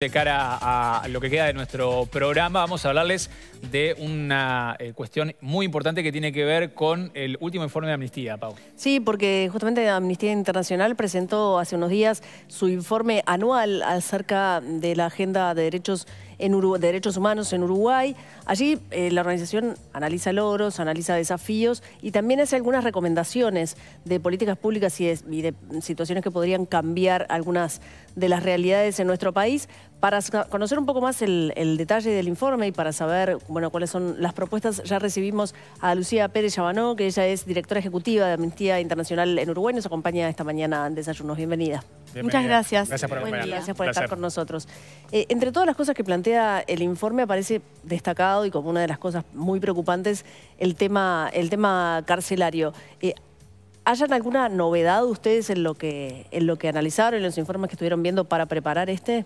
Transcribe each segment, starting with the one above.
De cara a lo que queda de nuestro programa, vamos a hablarles de una eh, cuestión muy importante que tiene que ver con el último informe de Amnistía, Pau. Sí, porque justamente Amnistía Internacional presentó hace unos días su informe anual acerca de la agenda de derechos en derechos humanos en Uruguay. Allí eh, la organización analiza logros, analiza desafíos y también hace algunas recomendaciones de políticas públicas y de, situaciones que podrían cambiar algunas de las realidades en nuestro país. Para conocer un poco más el, detalle del informe y para saber bueno, cuáles son las propuestas, ya recibimos a Lucía Pérez Chabanó, que ella es directora ejecutiva de Amnistía Internacional en Uruguay, nos acompaña esta mañana en Desayunos. Bienvenida. Muchas gracias. Gracias por, gracias por estar con nosotros. Eh, entre todas las cosas que plantea el informe, aparece destacado y como una de las cosas muy preocupantes el tema, el tema carcelario. Eh, ¿Hayan alguna novedad ustedes en lo que, en lo que analizaron, en los informes que estuvieron viendo para preparar este?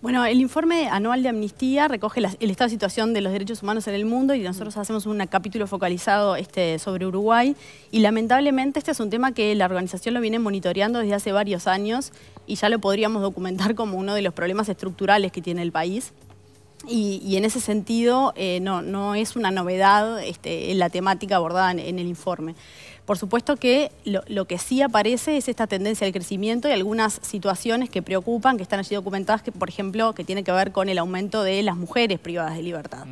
Bueno, el informe anual de Amnistía recoge el estado de situación de los derechos humanos en el mundo y nosotros hacemos un capítulo focalizado este, sobre Uruguay y lamentablemente este es un tema que la organización lo viene monitoreando desde hace varios años y ya lo podríamos documentar como uno de los problemas estructurales que tiene el país. Y, en ese sentido eh, no, no, es una novedad este, la temática abordada en el informe. Por supuesto que lo, que sí aparece es esta tendencia al crecimiento y algunas situaciones que preocupan, que están allí documentadas, que por ejemplo, que tiene que ver con el aumento de las mujeres privadas de libertad.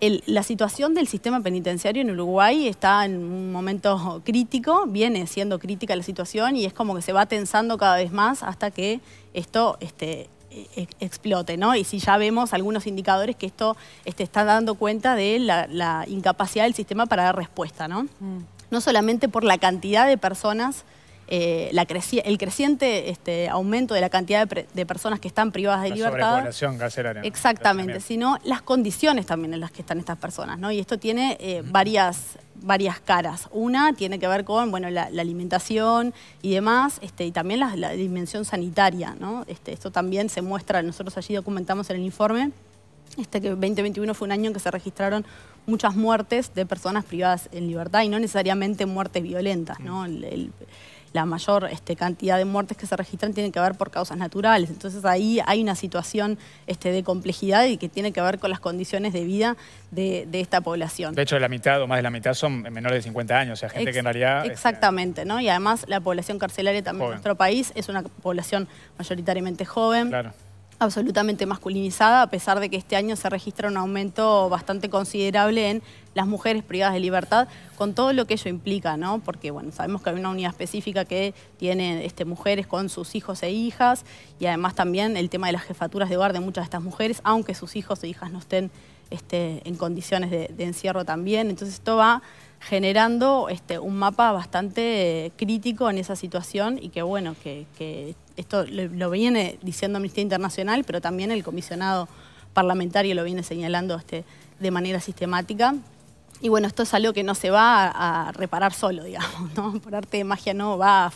la situación del sistema penitenciario en Uruguay está en un momento crítico, viene siendo crítica la situación y es como que se va tensando cada vez más hasta que esto este, e, e, explote, ¿no? Y si ya vemos algunos indicadores que esto este, está dando cuenta de la, incapacidad del sistema para dar respuesta, ¿no? Mm no solamente por la cantidad de personas, eh, la el creciente este, aumento de la cantidad de, personas que están privadas de la libertad. Exactamente, sino las condiciones también en las que están estas personas. ¿no? Y esto tiene eh, varias, varias caras. Una tiene que ver con bueno, la, alimentación y demás, este, y también la, dimensión sanitaria. ¿no? Este, esto también se muestra, nosotros allí documentamos en el informe este que 2021 fue un año en que se registraron muchas muertes de personas privadas en libertad y no necesariamente muertes violentas, ¿no? Mm. la mayor este, cantidad de muertes que se registran tiene que ver por causas naturales. Entonces ahí hay una situación este, de complejidad y que tiene que ver con las condiciones de vida de, esta población. De hecho, la mitad o más de la mitad son menores de 50 años, o sea, gente que en realidad... Este, exactamente, ¿no? Y además la población carcelaria también en nuestro país es una población mayoritariamente joven. Claro absolutamente masculinizada, a pesar de que este año se registra un aumento bastante considerable en las mujeres privadas de libertad, con todo lo que ello implica, ¿no? Porque, bueno, sabemos que hay una unidad específica que tiene este, mujeres con sus hijos e hijas, y además también el tema de las jefaturas de hogar de muchas de estas mujeres, aunque sus hijos e hijas no estén este, en condiciones de, encierro también. Entonces, esto va generando este, un mapa bastante eh, crítico en esa situación y que, bueno, que, que esto lo, viene diciendo Amnistía Internacional, pero también el comisionado parlamentario lo viene señalando este, de manera sistemática. Y bueno, esto es algo que no se va a, reparar solo, digamos, ¿no? Por arte de magia no, va,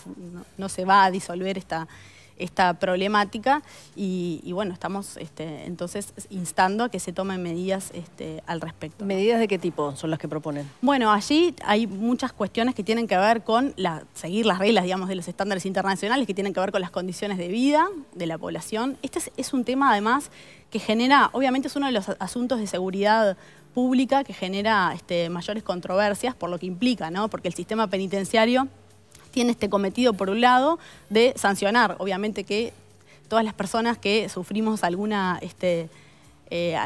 no se va a disolver esta, esta problemática y, bueno, estamos este, entonces instando a que se tomen medidas este, al respecto. ¿Medidas de qué tipo son las que proponen? Bueno, allí hay muchas cuestiones que tienen que ver con seguir las reglas, digamos, de los estándares internacionales, que tienen que ver con las condiciones de vida de la población. Este es, un tema además que genera, obviamente es uno de los asuntos de seguridad pública que genera este, mayores controversias por lo que implica, ¿no? Porque el sistema penitenciario tiene este cometido, por un lado, de sancionar, obviamente que todas las personas que sufrimos alguna... Este, eh,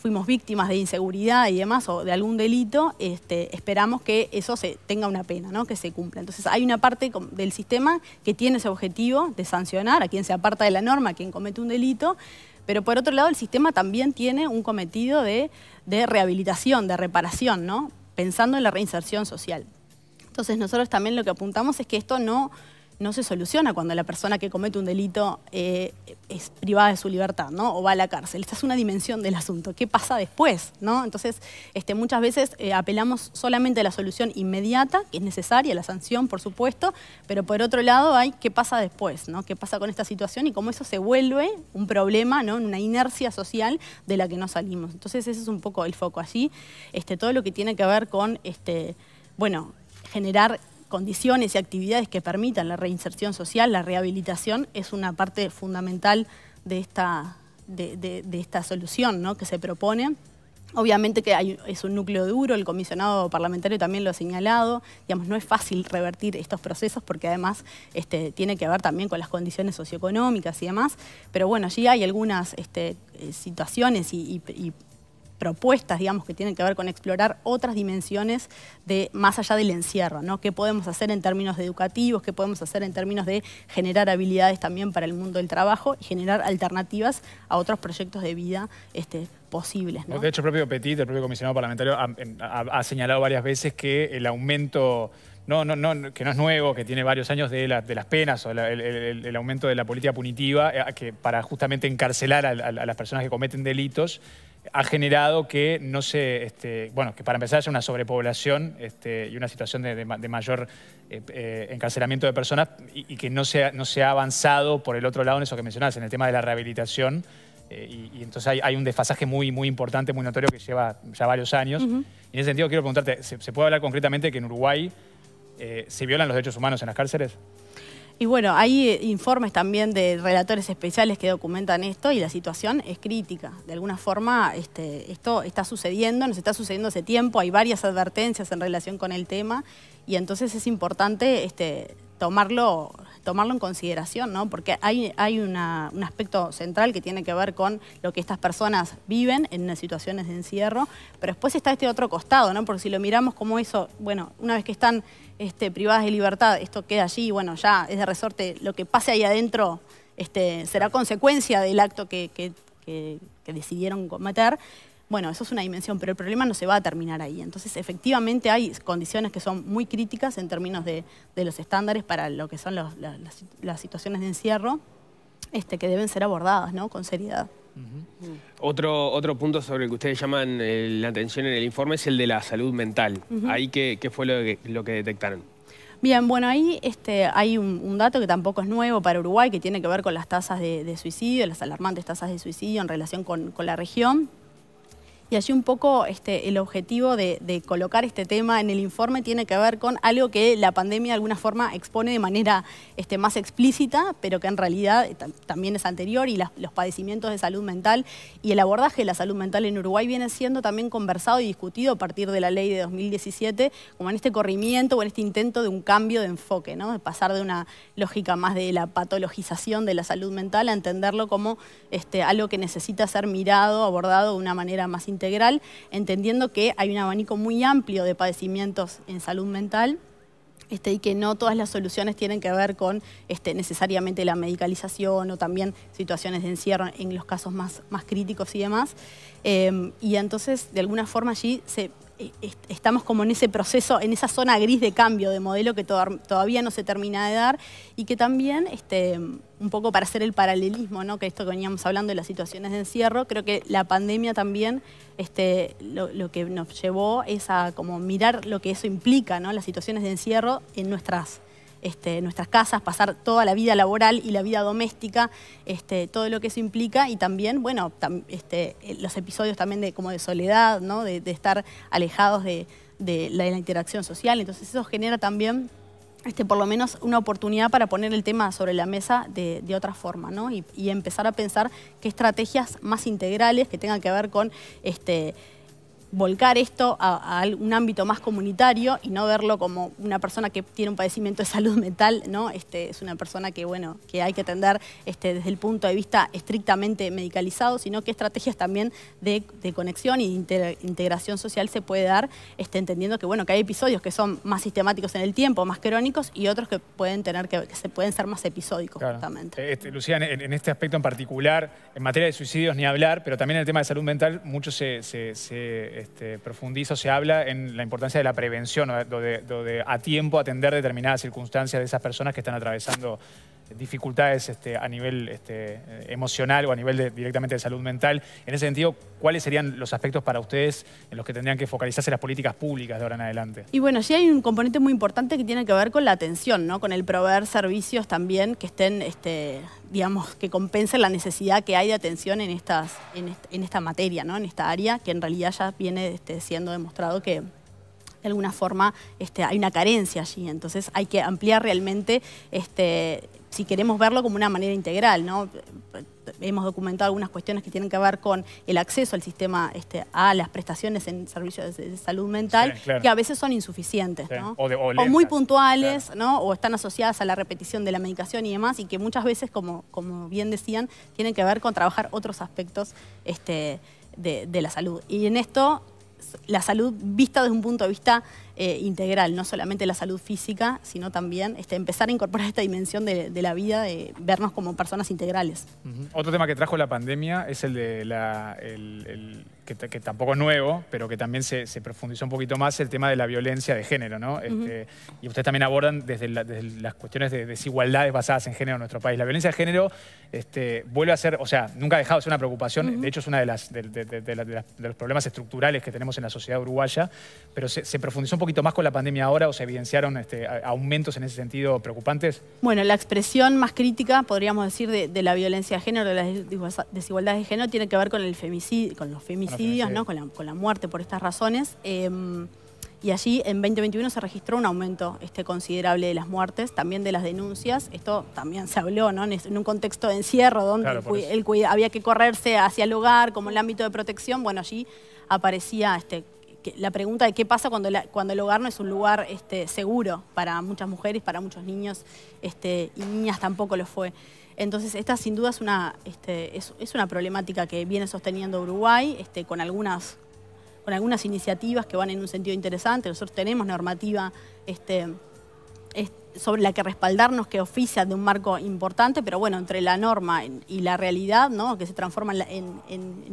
fuimos víctimas de inseguridad y demás o de algún delito, este, esperamos que eso se tenga una pena, que se cumpla. Entonces hay una parte del sistema que tiene ese objetivo de sancionar a quien se aparta de la norma, a quien comete un delito, pero por otro lado el sistema también tiene un cometido de, rehabilitación, de reparación, ¿no? pensando en la reinserción social. Entonces nosotros también lo que apuntamos es que esto no, no se soluciona cuando la persona que comete un delito eh, es privada de su libertad, ¿no? O va a la cárcel. Esta es una dimensión del asunto. ¿Qué pasa después, no? Entonces, este, muchas veces eh, apelamos solamente a la solución inmediata, que es necesaria, la sanción, por supuesto, pero por otro lado hay qué pasa después, ¿no? ¿Qué pasa con esta situación y cómo eso se vuelve un problema, ¿no? Una inercia social de la que no salimos. Entonces, ese es un poco el foco allí. Este, todo lo que tiene que ver con, este, bueno, generar condiciones y actividades que permitan la reinserción social, la rehabilitación, es una parte fundamental de esta, de, esta solución que se propone. Obviamente que es un núcleo duro, el comisionado parlamentario también lo ha señalado, digamos, no es fácil revertir estos procesos porque además este, tiene que ver también con las condiciones socioeconómicas y demás, pero bueno, allí hay algunas este, eh, situaciones y, y propuestas, digamos, que tienen que ver con explorar otras dimensiones de más allá del encierro, ¿no? ¿Qué podemos hacer en términos educativos? ¿Qué podemos hacer en términos de generar habilidades también para el mundo del trabajo y generar alternativas a otros proyectos de vida este, posibles. De hecho, el propio Petit, el propio comisionado parlamentario, ha, señalado varias veces que el aumento no, no, no, que no es nuevo, que tiene varios años de, las penas o el, aumento de la política punitiva eh, para justamente encarcelar a las personas que cometen delitos ha generado que no se, este, bueno, que para empezar haya una sobrepoblación este, y una situación de, mayor eh, eh, encarcelamiento de personas y, que no se, ha, no se ha avanzado por el otro lado en eso que mencionabas, en el tema de la rehabilitación. Eh, y, entonces hay, un desfasaje muy, muy importante, muy notorio que lleva ya varios años. en ese sentido quiero preguntarte, ¿se, se puede hablar concretamente que en Uruguay se violan los derechos humanos en las cárceles? Y bueno, hay eh, informes también de relatores especiales que documentan esto y la situación es crítica. De alguna forma, este, esto está sucediendo, nos está sucediendo hace tiempo, hay varias advertencias en relación con el tema y entonces es importante este, tomarlo tomarlo en consideración, ¿no? Porque hay, hay un aspecto central que tiene que ver con lo que estas personas viven en situaciones de encierro, pero después está este otro costado, ¿no? Porque si lo miramos como eso, bueno, una vez que están este, privadas de libertad, esto queda allí, bueno, ya es de resorte, lo que pase ahí adentro este, será consecuencia del acto que, que decidieron cometer, bueno, eso es una dimensión, pero el problema no se va a terminar ahí. Entonces, efectivamente hay condiciones que son muy críticas en términos de, los estándares para lo que son las, situaciones de encierro, este, que deben ser abordadas ¿no? con seriedad. otro, punto sobre el que ustedes llaman eh, la atención en el informe es el de la salud mental. ¿Ahí qué, fue lo que, detectaron? Bien, bueno, ahí este, hay un, dato que tampoco es nuevo para Uruguay, que tiene que ver con las tasas de, suicidio, las alarmantes tasas de suicidio en relación con la región y allí un poco este, el objetivo de, colocar este tema en el informe tiene que ver con algo que la pandemia de alguna forma expone de manera este, más explícita, pero que en realidad también es anterior y los padecimientos de salud mental y el abordaje de la salud mental en Uruguay viene siendo también conversado y discutido a partir de la ley de 2017, como en este corrimiento o en este intento de un cambio de enfoque, ¿no? de pasar de una lógica más de la patologización de la salud mental a entenderlo como este, algo que necesita ser mirado, abordado de una manera más entendiendo que hay un abanico muy amplio de padecimientos en salud mental este, y que no todas las soluciones tienen que ver con este, necesariamente la medicalización o también situaciones de encierro en los casos más, más críticos y demás. Em, y entonces, de alguna forma allí se eh, estamos como en ese proceso, en esa zona gris de cambio de modelo que todavía no se termina de dar y que también, este, un poco para hacer el paralelismo, ¿no? que esto que veníamos hablando de las situaciones de encierro, creo que la pandemia también este, lo, lo, que nos llevó es a como mirar lo que eso implica, ¿no? las situaciones de encierro en nuestras este, nuestras casas, pasar toda la vida laboral y la vida doméstica, este, todo lo que eso implica y también, bueno, este, eh, los episodios también de, como de soledad, ¿no? de, estar alejados de, la, interacción social. Entonces eso genera también este, por lo menos una oportunidad para poner el tema sobre la mesa de, otra forma, ¿no? Y, empezar a pensar qué estrategias más integrales que tengan que ver con este, volcar esto a, un ámbito más comunitario y no verlo como una persona que tiene un padecimiento de salud mental, ¿no? Este, es una persona que, bueno, que hay que atender este, desde el punto de vista estrictamente medicalizado, sino que estrategias también de, conexión y integración social se puede dar, este, entendiendo que, bueno, que hay episodios que son más sistemáticos en el tiempo, más crónicos, y otros que pueden tener que, se pueden ser más episódicos, justamente. Eh, este, Lucía, en, este aspecto en particular, en materia de suicidios ni hablar, pero también en el tema de salud mental, mucho se este, profundizo, se habla en la importancia de la prevención de, a tiempo atender determinadas circunstancias de esas personas que están atravesando dificultades este, a nivel este, emocional o a nivel directamente de salud mental. En ese sentido, ¿cuáles serían los aspectos para ustedes en los que tendrían que focalizarse las políticas públicas de ahora en adelante? Y bueno, sí hay un componente muy importante que tiene que ver con la atención, ¿no? con el proveer servicios también que estén, este, digamos, que compensen la necesidad que hay de atención en, estas, en, esta materia, ¿no? en esta área, que en realidad ya viene siendo demostrado que de alguna forma este, hay una carencia allí, entonces hay que ampliar realmente si queremos verlo como una manera integral, ¿no? Hemos documentado algunas cuestiones que tienen que ver con el acceso al sistema este, a las prestaciones en servicios de, salud mental, que a veces son insuficientes, o, muy puntuales, ¿no? O están asociadas a la repetición de la medicación y demás, y que muchas veces, como, como bien decían, tienen que ver con trabajar otros aspectos este, de la salud. Y en esto, la salud vista desde un punto de vista eh, integral, no solamente la salud física, sino también este, empezar a incorporar esta dimensión de, la vida, de vernos como personas integrales. Otro tema que trajo la pandemia es el de la... que, tampoco es nuevo, pero que también se, profundizó un poquito más el tema de la violencia de género, ¿no? Este, y ustedes también abordan desde, las cuestiones de desigualdades basadas en género en nuestro país. La violencia de género este, vuelve a ser, o sea, nunca ha dejado de ser una preocupación, de hecho es uno de, los problemas estructurales que tenemos en la sociedad uruguaya, pero se, se profundizó un poquito más con la pandemia ahora o se evidenciaron este, aumentos en ese sentido preocupantes? Bueno, la expresión más crítica, podríamos decir, de, la violencia de género, de las desigualdades de género, tiene que ver con, el femicidio, con los femicidios, con, ¿no? con, la, muerte por estas razones. Em, y allí en 2021 se registró un aumento este, considerable de las muertes, también de las denuncias. Esto también se habló ¿no? en, un contexto de encierro donde había que correrse hacia el hogar como el ámbito de protección. Bueno, allí aparecía este, la pregunta de qué pasa cuando, cuando el hogar no es un lugar este, seguro para muchas mujeres, para muchos niños este, y niñas tampoco lo fue. Entonces, esta sin duda es una, este, es, una problemática que viene sosteniendo Uruguay con, algunas, con algunas iniciativas que van en un sentido interesante. Nosotros tenemos normativa sobre la que respaldarnos, que oficia de un marco importante, pero bueno, entre la norma y la realidad, ¿no? que se transforma en,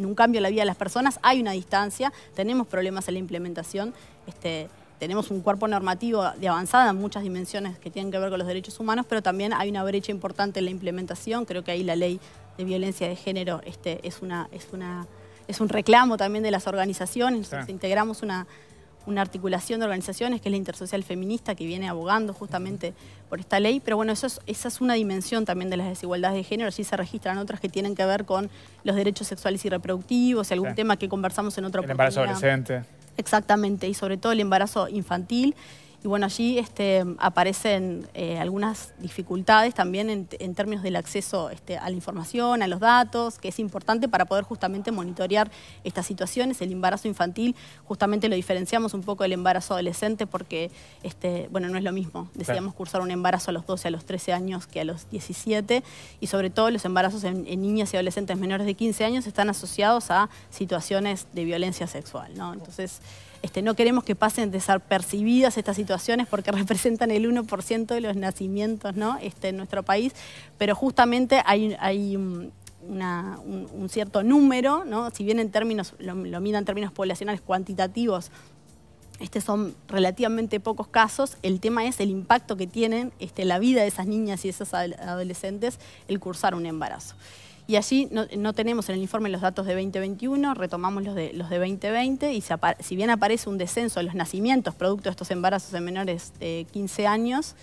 un cambio en la vida de las personas, hay una distancia, tenemos problemas en la implementación, este, tenemos un cuerpo normativo de avanzada en muchas dimensiones que tienen que ver con los derechos humanos, pero también hay una brecha importante en la implementación, creo que ahí la ley de violencia de género este, es, una, es, una, es un reclamo también de las organizaciones, integramos una una articulación de organizaciones que es la Intersocial Feminista que viene abogando justamente por esta ley, pero bueno, eso es, esa es una dimensión también de las desigualdades de género, sí se registran otras que tienen que ver con los derechos sexuales y reproductivos, y algún tema que conversamos en otro El embarazo adolescente. Exactamente, y sobre todo el embarazo infantil. Y bueno, allí este, aparecen eh, algunas dificultades también en, términos del acceso este, a la información, a los datos, que es importante para poder justamente monitorear estas situaciones. El embarazo infantil, justamente lo diferenciamos un poco del embarazo adolescente porque, este, bueno, no es lo mismo. Decíamos cursar un embarazo a los 12, a los 13 años que a los 17 y sobre todo los embarazos en, niñas y adolescentes menores de 15 años están asociados a situaciones de violencia sexual, ¿no? Entonces... Este, no queremos que pasen desapercibidas estas situaciones porque representan el 1% de los nacimientos este, en nuestro país, pero justamente hay, mm, un, cierto número, si bien en términos, lo, miran en términos poblacionales cuantitativos, este son relativamente pocos casos. El tema es el impacto que tienen este, la vida de esas niñas y esos adolescentes el cursar un embarazo. Y allí no, tenemos en el informe los datos de 2021, retomamos los de, los de 2020 y si bien aparece un descenso de los nacimientos producto de estos embarazos en menores de 15 años,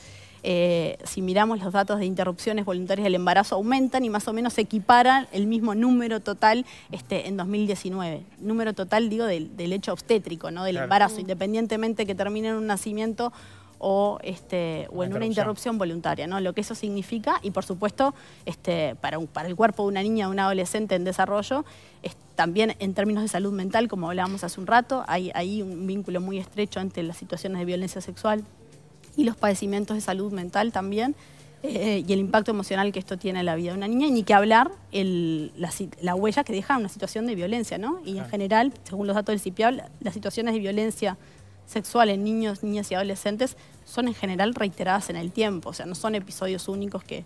eh, si miramos los datos de interrupciones voluntarias del embarazo, aumentan y más o menos equiparan el mismo número total este, en 2019. Número total, digo, del, hecho obstétrico, ¿no? del embarazo, mm. independientemente que termine en un nacimiento o, este, o en una, interrupción voluntaria, ¿no? Lo que eso significa y por supuesto este, para, el cuerpo de una niña o un adolescente en desarrollo, también en términos de salud mental, como hablábamos hace un rato, hay, un vínculo muy estrecho entre las situaciones de violencia sexual y los padecimientos de salud mental también. Eh, y el impacto emocional que esto tiene en la vida de una niña, y ni que hablar la, huella que deja una situación de violencia, ¿no? Y en general, según los datos del CIPIAB, las situaciones de violencia sexual en niños, niñas y adolescentes son en general reiteradas en el tiempo, o sea, no son episodios únicos que,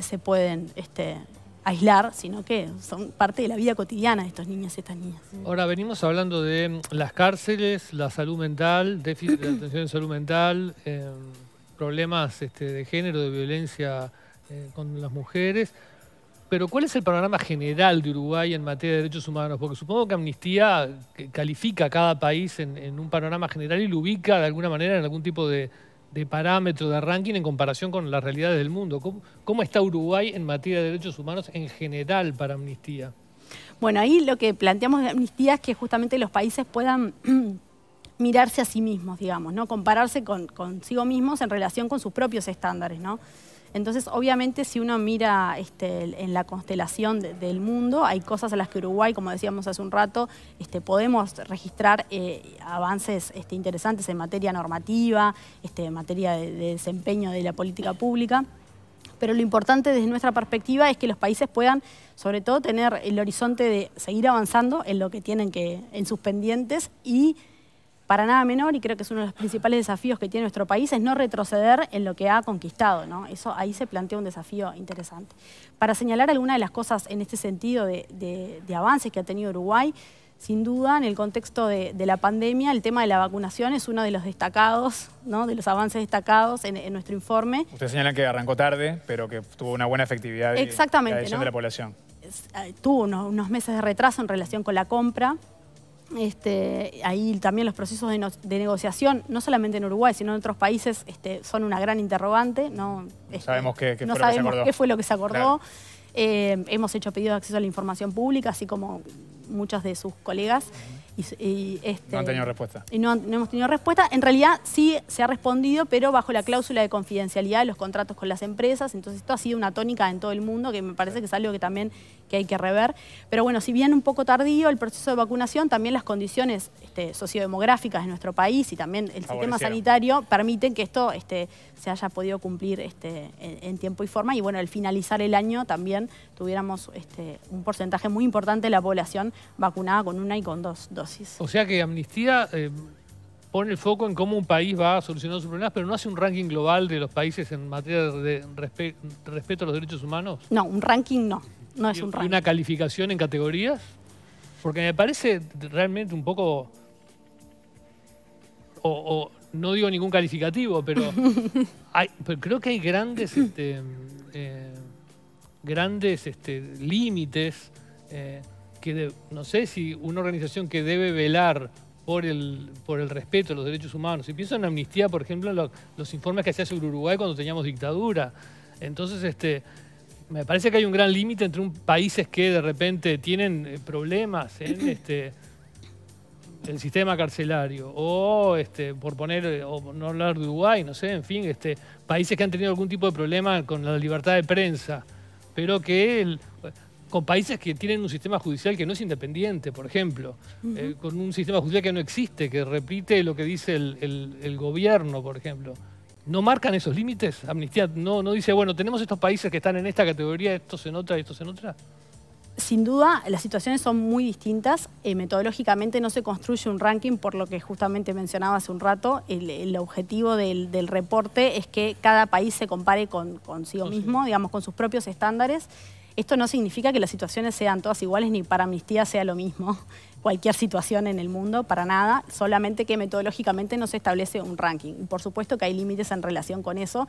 se pueden este, aislar, sino que son parte de la vida cotidiana de estos niños y estas niñas. Ahora, venimos hablando de mm, las cárceles, la salud mental, déficit de atención en salud mental, em, problemas este, de género, de violencia eh, con las mujeres pero ¿cuál es el panorama general de Uruguay en materia de derechos humanos? Porque supongo que Amnistía eh, califica a cada país en, un panorama general y lo ubica de alguna manera en algún tipo de, parámetro, de ranking en comparación con las realidades del mundo. ¿Cómo, está Uruguay en materia de derechos humanos en general para Amnistía? Bueno, ahí lo que planteamos de Amnistía es que justamente los países puedan mirarse a sí mismos, digamos, ¿no? Compararse consigo mismos en relación con sus propios estándares, ¿no? Entonces, obviamente, si uno mira este, en la constelación del mundo, hay cosas a las que Uruguay, como decíamos hace un rato, este, podemos registrar eh, avances este, interesantes en materia normativa, en materia de, de desempeño de la política pública pero lo importante desde nuestra perspectiva es que los países puedan, sobre todo, tener el horizonte de seguir avanzando en lo que tienen que, en sus pendientes y para nada menor y creo que es uno de los principales desafíos que tiene nuestro país es no retroceder en lo que ha conquistado, ¿no? Eso ahí se plantea un desafío interesante. Para señalar alguna de las cosas en este sentido de, avances que ha tenido Uruguay, sin duda, en el contexto de, la pandemia, el tema de la vacunación es uno de los destacados, ¿no? de los avances destacados en, nuestro informe. Ustedes señalan que arrancó tarde, pero que tuvo una buena efectividad Exactamente, la de la población. Eh, tuvo unos meses de retraso en relación con la compra, este, ahí también los procesos de, negociación, no solamente en Uruguay, sino en otros países, este, son una gran interrogante. No, este, sabemos qué, fue lo que se acordó. Eh, hemos hecho pedidos de acceso a la información pública, así como muchas de sus colegas. y, este, no han tenido respuesta. Y no, hemos tenido respuesta. En realidad sí se ha respondido, pero bajo la cláusula de confidencialidad de los contratos con las empresas. Entonces esto ha sido una tónica en todo el mundo que me parece que es algo que también que hay que rever. Pero bueno, si bien un poco tardío el proceso de vacunación, también las condiciones este, sociodemográficas de nuestro país y también el sistema sanitario permiten que esto este, se haya podido cumplir este, en, tiempo y forma. Y bueno, al finalizar el año también tuviéramos este, un porcentaje muy importante de la población vacunada con una y con dos dosis. O sea que Amnistía eh, pone el foco en cómo un país va solucionando sus problemas, pero no hace un ranking global de los países en materia de respeto a los derechos humanos. No, un ranking no, no es un ranking. una calificación en categorías? Porque me parece realmente un poco... O, no digo ningún calificativo, pero, creo que hay grandes, este, eh, grandes este, límites. Eh, que no sé si una organización que debe velar por el, por el respeto a los derechos humanos, si pienso en amnistía, por ejemplo, los informes que hacía sobre Uruguay cuando teníamos dictadura, entonces este, me parece que hay un gran límite entre países que de repente tienen eh, problemas en este, el sistema carcelario o este, por poner eh, o no hablar de Uruguay, no sé, en fin, este, países que han tenido algún tipo de problema con la libertad de prensa, pero que el, con países que tienen un sistema judicial que no es independiente, por ejemplo, eh, con un sistema judicial que no existe, que repite lo que dice el, gobierno, por ejemplo. ¿No marcan esos límites? Amnistía no, no dice, bueno, tenemos estos países que están en esta categoría, estos en otra y estos en otra. Sin duda, las situaciones son muy distintas. Eh, metodológicamente no se construye un ranking, por lo que justamente mencionaba hace un rato. El, objetivo del, reporte es que cada país se compare con, consigo mismo, digamos, con sus propios estándares. Esto no significa que las situaciones sean todas iguales ni para amnistía sea lo mismo cualquier situación en el mundo, para nada, solamente que metodológicamente no se establece un ranking. Por supuesto que hay límites en relación con eso.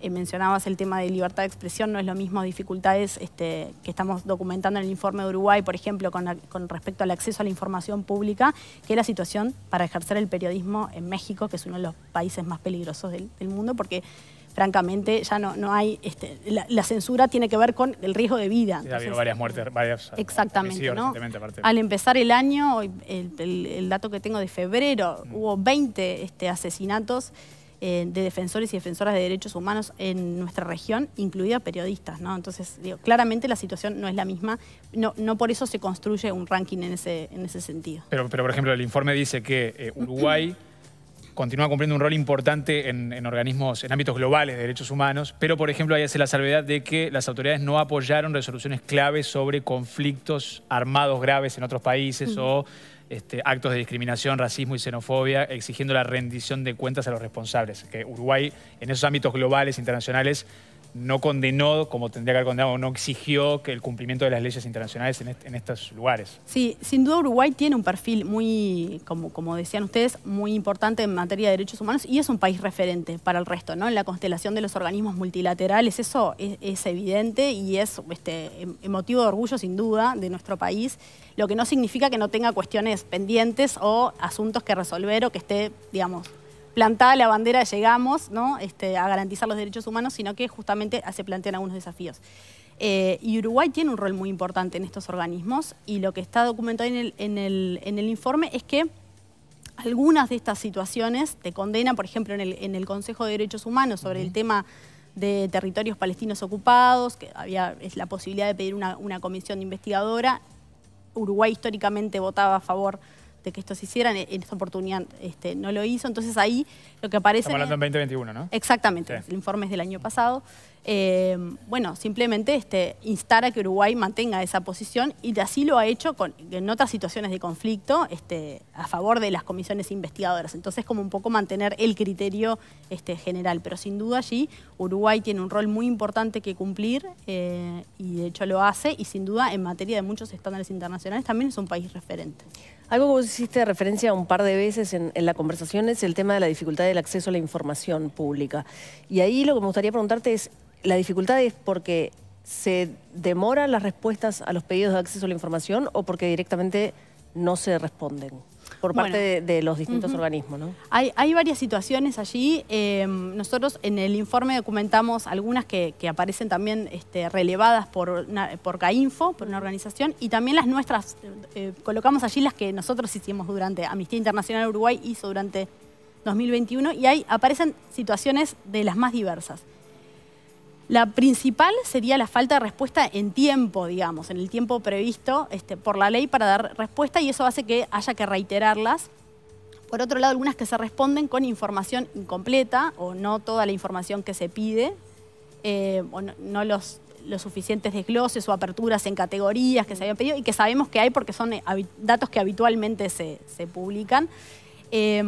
Eh, mencionabas el tema de libertad de expresión, no es lo mismo dificultades este, que estamos documentando en el informe de Uruguay, por ejemplo, con, respecto al acceso a la información pública, que la situación para ejercer el periodismo en México, que es uno de los países más peligrosos del, del mundo, porque francamente ya no, no hay, este, la, censura tiene que ver con el riesgo de vida. Ya ha habido varias muertes, varias... Eh, Exactamente, Al empezar el año, el, dato que tengo de febrero, mm. hubo 20 este, asesinatos eh, de defensores y defensoras de derechos humanos en nuestra región, incluida periodistas, ¿no? Entonces, digo, claramente la situación no es la misma, no, no por eso se construye un ranking en ese, en ese sentido. Pero, pero por ejemplo, el informe dice que eh, Uruguay... continúa cumpliendo un rol importante en, organismos, en ámbitos globales de derechos humanos, pero por ejemplo ahí hace la salvedad de que las autoridades no apoyaron resoluciones claves sobre conflictos armados graves en otros países o este, actos de discriminación, racismo y xenofobia, exigiendo la rendición de cuentas a los responsables. Que Uruguay en esos ámbitos globales, internacionales, no condenó como tendría que haber condenado, no exigió que el cumplimiento de las leyes internacionales en, estos lugares. Sí, sin duda Uruguay tiene un perfil muy, como, decían ustedes, muy importante en materia de derechos humanos y es un país referente para el resto, ¿no? En la constelación de los organismos multilaterales, eso es, evidente y es este, em, motivo de orgullo, sin duda, de nuestro país, lo que no significa que no tenga cuestiones pendientes o asuntos que resolver o que esté, digamos, plantada la bandera llegamos ¿no? Este, a garantizar los derechos humanos, sino que justamente ah, se plantean algunos desafíos. Eh, y Uruguay tiene un rol muy importante en estos organismos y lo que está documentado en el, informe es que algunas de estas situaciones te condena por ejemplo, en el, Consejo de Derechos Humanos sobre el tema de territorios palestinos ocupados, que había es la posibilidad de pedir una, una comisión investigadora. Uruguay históricamente votaba a favor de que estos se hicieran, e, en esta oportunidad este, no lo hizo. Entonces ahí lo que aparece... Estamos hablando en 2021, ¿no? Exactamente, el informe es del año pasado. Em, bueno, simplemente este, instar a que Uruguay mantenga esa posición y así lo ha hecho con, en otras situaciones de conflicto este, a favor de las comisiones investigadoras. Entonces, como un poco mantener el criterio este, general. Pero sin duda allí Uruguay tiene un rol muy importante que cumplir eh, y de hecho lo hace y sin duda en materia de muchos estándares internacionales también es un país referente. Algo que vos hiciste referencia un par de veces en, en, la conversación es el tema de la dificultad del acceso a la información pública. Y ahí lo que me gustaría preguntarte es, ¿la dificultad es porque se demoran las respuestas a los pedidos de acceso a la información o porque directamente no se responden? por parte de, los distintos organismos, ¿no? Hay, varias situaciones allí. Eh, nosotros en el informe documentamos algunas que, aparecen también este, relevadas por, por CAINFO, por una organización, y también las nuestras, eh, colocamos allí las que nosotros hicimos durante, Amnistía Internacional Uruguay hizo durante 2021, y ahí aparecen situaciones de las más diversas. La principal sería la falta de respuesta en tiempo, digamos, en el tiempo previsto este, por la ley para dar respuesta y eso hace que haya que reiterarlas. Por otro lado, algunas que se responden con información incompleta o no toda la información que se pide, eh, o no, los, suficientes desgloses o aperturas en categorías que se habían pedido y que sabemos que hay porque son eh, datos que habitualmente se, publican. Eh,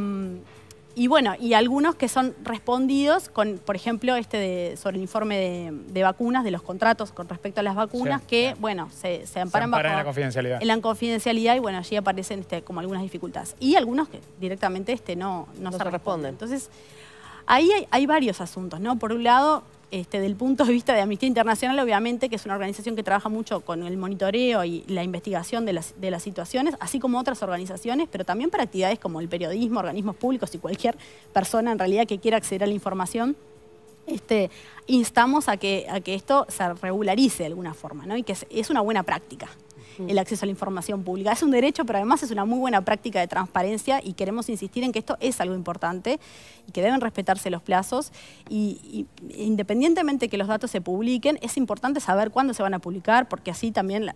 y bueno, y algunos que son respondidos con, por ejemplo, este de, sobre el informe de, vacunas, de los contratos con respecto a las vacunas, que, bueno, se, se amparan, en la confidencialidad. En la confidencialidad y, bueno, allí aparecen este, como algunas dificultades. Y algunos que directamente este, no, no, se, responden. Entonces, ahí hay, hay varios asuntos, ¿no? Por un lado, este, del punto de vista de Amnistía Internacional, obviamente, que es una organización que trabaja mucho con el monitoreo y la investigación de las, situaciones, así como otras organizaciones, pero también para actividades como el periodismo, organismos públicos y cualquier persona en realidad que quiera acceder a la información. Este, instamos a que, esto se regularice de alguna forma y que es una buena práctica el acceso a la información pública. Es un derecho, pero además es una muy buena práctica de transparencia y queremos insistir en que esto es algo importante y que deben respetarse los plazos. Y, independientemente que los datos se publiquen, es importante saber cuándo se van a publicar, porque así también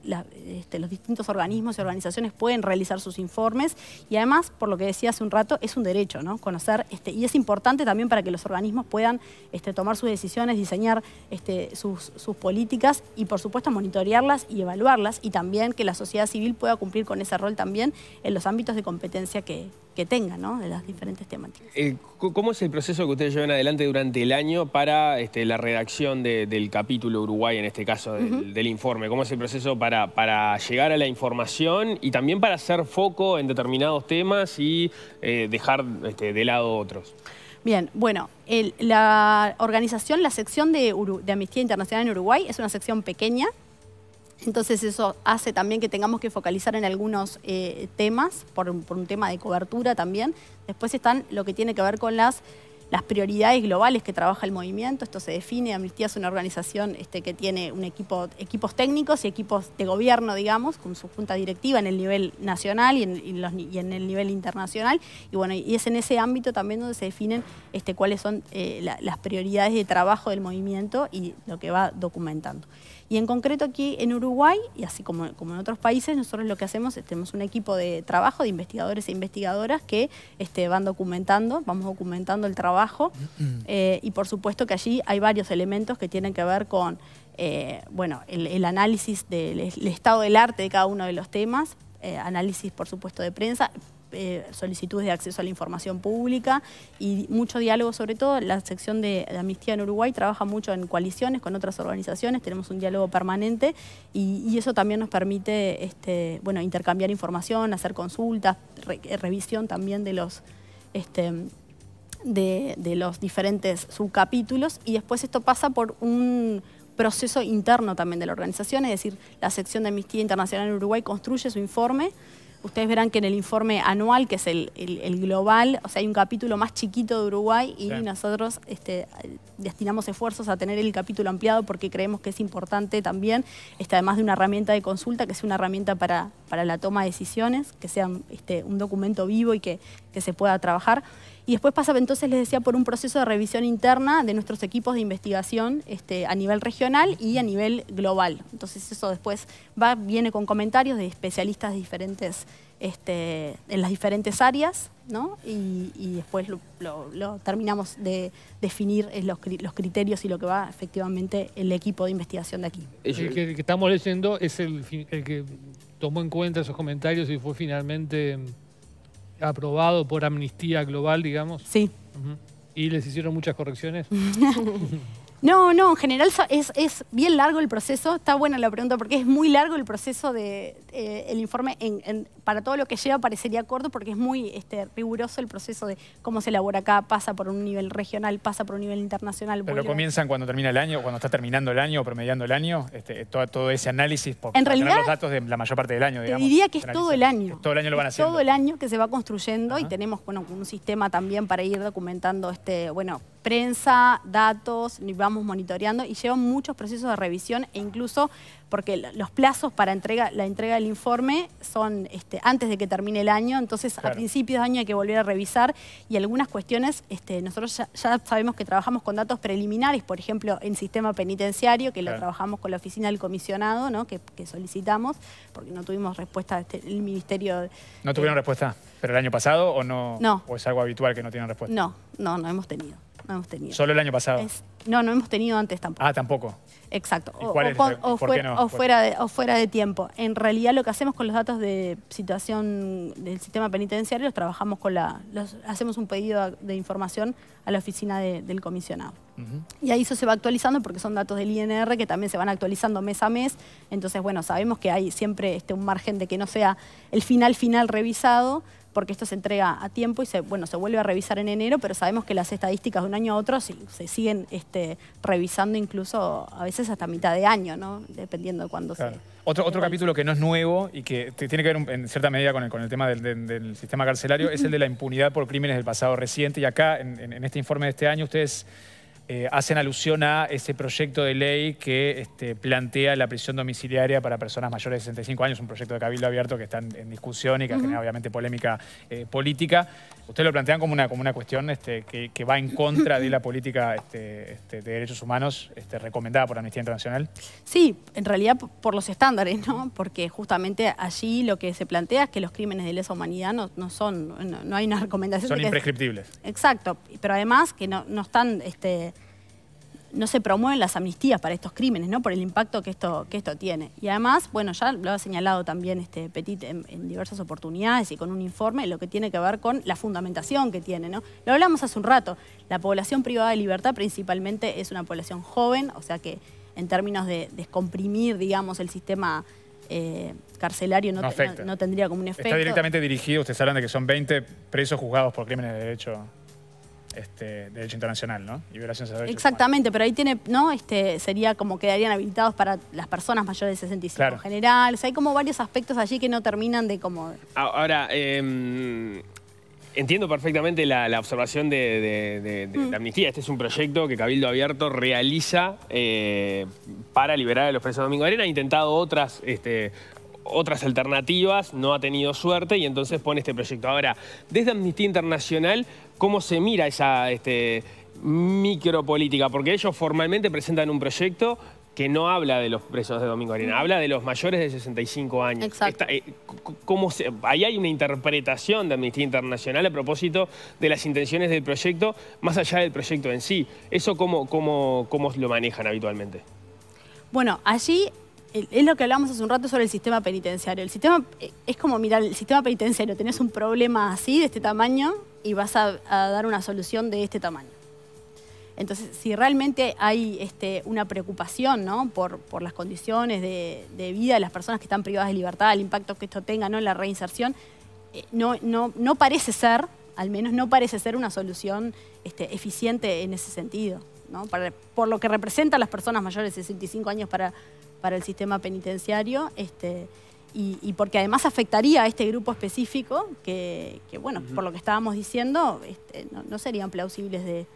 este, los distintos organismos y organizaciones pueden realizar sus informes. Y además, por lo que decía hace un rato, es un derecho, ¿no? Conocer, este, y es importante también para que los organismos puedan este, tomar sus decisiones, diseñar este, sus, políticas y, por supuesto, monitorearlas y evaluarlas y también que la sociedad civil pueda cumplir con ese rol también en los ámbitos de competencia que, que tenga, De las diferentes temáticas. Eh, ¿Cómo es el proceso que ustedes llevan adelante durante el año para este, la redacción del capítulo Uruguay, en este caso, del, informe? ¿Cómo es el proceso para, llegar a la información y también para hacer foco en determinados temas y eh, dejar este, de lado otros? Bien, bueno, la organización, la sección de, de Amnistía Internacional en Uruguay es una sección pequeña, entonces eso hace también que tengamos que focalizar en algunos eh, temas, por un, tema de cobertura también. Después están lo que tiene que ver con las, prioridades globales que trabaja el movimiento. Esto se define, Amnistía es una organización este, que tiene equipos técnicos y equipos de gobierno, digamos, con su junta directiva en el nivel nacional y en, el nivel internacional. Y bueno, y es en ese ámbito también donde se definen este, cuáles son eh, las prioridades de trabajo del movimiento y lo que va documentando. Y en concreto aquí en Uruguay, y así como, como en otros países, nosotros lo que hacemos es tenemos un equipo de trabajo de investigadores e investigadoras que este, van documentando, vamos documentando el trabajo. Eh, y por supuesto que allí hay varios elementos que tienen que ver con eh, bueno, el, análisis del estado del arte de cada uno de los temas, eh, análisis, por supuesto, de prensa, eh, solicitudes de acceso a la información pública y mucho diálogo, sobre todo la sección de Amnistía en Uruguay trabaja mucho en coaliciones con otras organizaciones, tenemos un diálogo permanente y, eso también nos permite este, bueno, intercambiar información, hacer consultas, eh, revisión también de los... Este, de, de los diferentes subcapítulos y después esto pasa por un, proceso interno también de la organización, es decir, la sección de Amnistía Internacional en Uruguay construye su informe Ustedes verán que en el informe anual, que es el, global, o sea, hay un capítulo más chiquito de Uruguay y nosotros este, destinamos esfuerzos a tener el capítulo ampliado porque creemos que es importante también, este, además de una herramienta de consulta, que es una herramienta para, la toma de decisiones, que sea este, un documento vivo y que, que se pueda trabajar. Y después pasaba entonces, les decía, por un proceso de revisión interna de nuestros equipos de investigación este, a nivel regional y a nivel global. Entonces eso después va, viene con comentarios de especialistas diferentes, este, en las diferentes áreas, ¿no? Y, después lo, terminamos de definir eh, los, criterios y lo que va efectivamente el equipo de investigación de aquí. El que, estamos leyendo es el que tomó en cuenta esos comentarios y fue finalmente aprobado por Amnistía Global, digamos. Sí. ¿Y les hicieron muchas correcciones? no, no, en general es, es, bien largo el proceso. Está buena la pregunta porque es muy largo el proceso del de, eh, el informe en, para todo lo que lleva parecería corto porque es muy este, riguroso el proceso de cómo se elabora acá, pasa por un nivel regional, pasa por un nivel internacional. Pero lo comienzan cuando termina el año, cuando está terminando el año, o promediando el año, este, todo, ese análisis en realidad, los datos de la mayor parte del año, digamos. Te diría que es todo el año. todo el año lo van hacer. Todo el año que se va construyendo y tenemos un sistema también para ir documentando este, bueno, prensa, datos, vamos monitoreando y llevan muchos procesos de revisión e incluso porque los plazos para entrega, la entrega del informe son este, antes de que termine el año, entonces a principios de año hay que volver a revisar y algunas cuestiones, este, nosotros ya, sabemos que trabajamos con datos preliminares, por ejemplo, en sistema penitenciario, que lo trabajamos con la oficina del comisionado, ¿no? que, solicitamos, porque no tuvimos respuesta del este, Ministerio. ¿No tuvieron eh, respuesta? ¿Pero el año pasado o no? No. es algo habitual que no tienen respuesta? No, no, no hemos tenido. No tenido. Solo el año pasado. no, no hemos tenido antes tampoco. Ah, tampoco. Exacto. o, fuera, o, fuera de, tiempo. En realidad lo que hacemos con los datos de situación del sistema penitenciario los trabajamos con la... hacemos un pedido de información a la oficina del comisionado. Y ahí eso se va actualizando porque son datos del INR que también se van actualizando mes a mes. Entonces, bueno, sabemos que hay siempre este, un margen de que no sea el final final revisado, porque esto se entrega a tiempo y se, bueno, se vuelve a revisar en enero, pero sabemos que las estadísticas de un año a otro se, se siguen este, revisando incluso a veces hasta mitad de año, ¿no? dependiendo de cuándo se... Otro, otro capítulo que no es nuevo y que tiene que ver en cierta medida con el, tema del, sistema carcelario es el de la impunidad por crímenes del pasado reciente. Y acá, en este informe de este año, ustedes eh, hacen alusión a ese proyecto de ley que este, plantea la prisión domiciliaria para personas mayores de 65 años, un proyecto de cabildo abierto que está en, discusión y que genera obviamente polémica eh, política. ¿Usted lo plantean como una, como una cuestión este, que, va en contra de la política este, este, de derechos humanos recomendada por Amnistía Internacional. Sí, en realidad por los estándares, ¿no? Porque justamente allí lo que se plantea es que los crímenes de lesa humanidad no, no son, no, hay una recomendación. Son imprescriptibles. exacto, pero además que no, están no se promueven las amnistías para estos crímenes, ¿no? Por el impacto que esto, que esto tiene. Y además, bueno, ya lo ha señalado también este Petit en, diversas oportunidades y con un informe, lo que tiene que ver con la fundamentación que tiene, ¿no? Lo hablamos hace un rato, la población privada de libertad principalmente es una población joven, o sea que en términos de descomprimir, digamos, el sistema eh, carcelario no, tendría como un efecto. Está directamente dirigido, ustedes hablan de que son 20 presos juzgados por crímenes de derecho este, derecho internacional, ¿no? Exactamente, pero ahí tiene, ¿no? Este, sería como quedarían habilitados para las personas mayores de 65 en general. O sea, hay como varios aspectos allí que no terminan de como... Ah, ahora, em, Entiendo perfectamente la, observación de, mm. la amnistía. Este es un proyecto que Cabildo Abierto realiza eh, para liberar a los presos de Domingo Arena. Ha intentado otras este, otras alternativas, no ha tenido suerte y entonces pone este proyecto. Ahora, desde Amnistía Internacional, ¿cómo se mira esa este, micropolítica? Porque ellos formalmente presentan un proyecto que no habla de los presos de Domingo Arena, habla de los mayores de 65 años. Exacto. Eh, se, ahí hay una interpretación de Amnistía Internacional a propósito de las intenciones del proyecto, más allá del proyecto en sí. ¿Eso cómo, cómo, cómo lo manejan habitualmente? Bueno, allí es lo que hablamos hace un rato sobre el sistema penitenciario. El sistema eh, es como mirar el sistema penitenciario, tenés un problema así, de este tamaño, y vas a, dar una solución de este tamaño. Entonces, si realmente hay este, una preocupación por, las condiciones de, vida de las personas que están privadas de libertad, el impacto que esto tenga ¿no? en la reinserción, eh, no, parece ser, al menos no parece ser una solución este, eficiente en ese sentido. por lo que representan las personas mayores de 65 años para, para el sistema penitenciario. Este, y, porque además afectaría a este grupo específico que, que bueno, por lo que estábamos diciendo, este, no, serían plausibles de,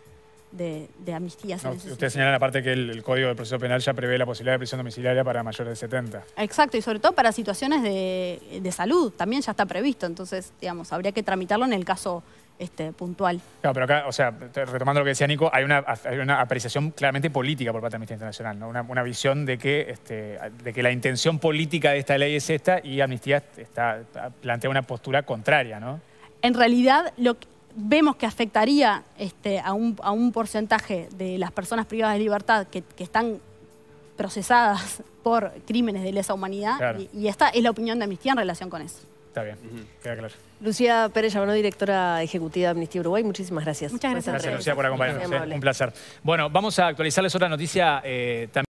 de, amnistías. usted señala aparte que el, Código del Proceso Penal ya prevé la posibilidad de prisión domiciliaria para mayores de 70. Exacto, y sobre todo para situaciones de, de salud, también ya está previsto, entonces, digamos, habría que tramitarlo en el caso este, puntual. No, pero acá, o sea, retomando lo que decía Nico, hay una, apreciación claramente política por parte de Amnistía Internacional, ¿no? una, visión de que, este, de que la intención política de esta ley es esta y Amnistía está, plantea una postura contraria, ¿no? En realidad, lo vemos que afectaría este, a, un, porcentaje de las personas privadas de libertad que, están procesadas por crímenes de lesa humanidad y esta es la opinión de Amnistía en relación con eso bien, queda claro. Lucía Pérez Llamano, directora ejecutiva de Amnistía Uruguay, muchísimas gracias. Muchas gracias. Lucía, por acompañarnos. ¿eh? Un placer. Bueno, vamos a actualizarles otra noticia eh, también.